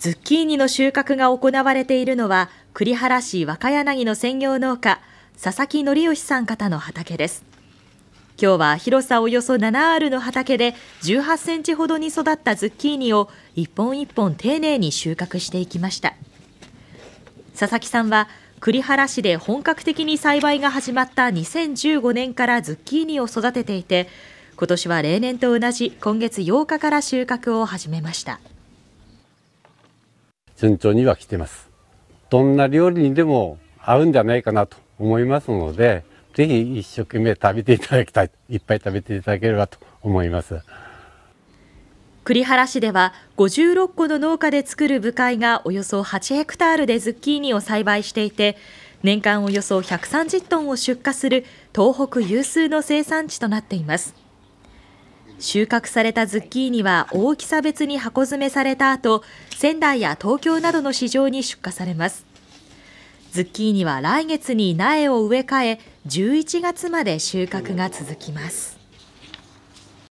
ズッキーニの収穫が行われているのは栗原市若柳の専業農家佐々木則義さん方の畑です今日は広さおよそ7アールの畑で18センチほどに育ったズッキーニを一本一本丁寧に収穫していきました佐々木さんは栗原市で本格的に栽培が始まった2015年からズッキーニを育てていて今年は例年と同じ今月8日から収穫を始めました順調には来てます。どんな料理にでも合うんじゃないかなと思いますので、ぜひ一生懸命食べていただきたい、いっぱい食べていただければと思います。栗原市では56個の農家で作る部会がおよそ8ヘクタールでズッキーニを栽培していて、年間およそ130トンを出荷する東北有数の生産地となっています。収穫されたズッキーニは大きさ別に箱詰めされた後、仙台や東京などの市場に出荷されます。ズッキーニは来月に苗を植え替え、11月まで収穫が続きます。